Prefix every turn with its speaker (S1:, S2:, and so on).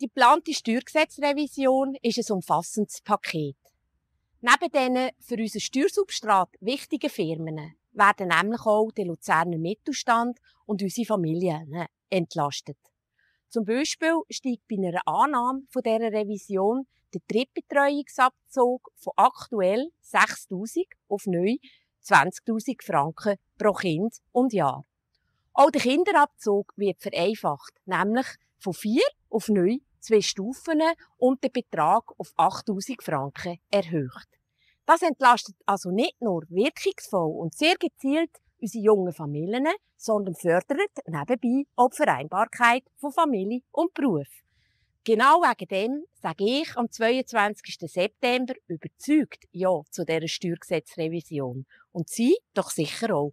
S1: Die geplante Steuergesetzrevision ist ein umfassendes Paket. Neben diesen für unser Steuersubstrat wichtigen Firmen werden nämlich auch der Luzerner Mittelstand und unsere Familien ne, entlastet. Zum Beispiel steigt bei einer Annahme von dieser Revision der Drittbetreuungsabzug von aktuell 6'000 auf neu 20'000 Franken pro Kind und Jahr. Auch der Kinderabzug wird vereinfacht, nämlich von 4 auf neu zwei Stufen und den Betrag auf 8000 Franken erhöht. Das entlastet also nicht nur wirkungsvoll und sehr gezielt unsere jungen Familien, sondern fördert nebenbei auch die Vereinbarkeit von Familie und Beruf. Genau wegen dem sage ich am 22. September überzeugt Ja zu dieser Steuergesetzrevision. Und Sie doch sicher auch.